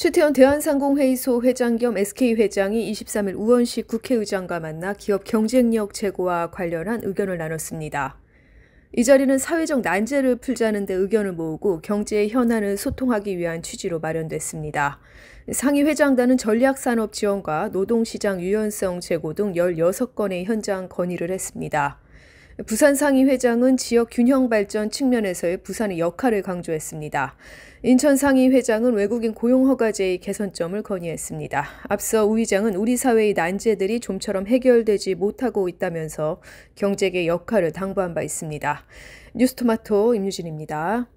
최태원 대한상공회의소 회장 겸 SK 회장이 23일 우원식 국회의장과 만나 기업 경쟁력 제고와 관련한 의견을 나눴습니다. 이 자리는 사회적 난제를 풀자는 데 의견을 모으고 경제의 현안을 소통하기 위한 취지로 마련됐습니다. 상위 회장단은 전략산업 지원과 노동시장 유연성 제고 등 16건의 현장 건의를 했습니다. 부산 상위 회장은 지역 균형 발전 측면에서의 부산의 역할을 강조했습니다. 인천 상위 회장은 외국인 고용 허가제의 개선점을 건의했습니다. 앞서 우 의장은 우리 사회의 난제들이 좀처럼 해결되지 못하고 있다면서 경제계 역할을 당부한 바 있습니다. 뉴스토마토 임유진입니다.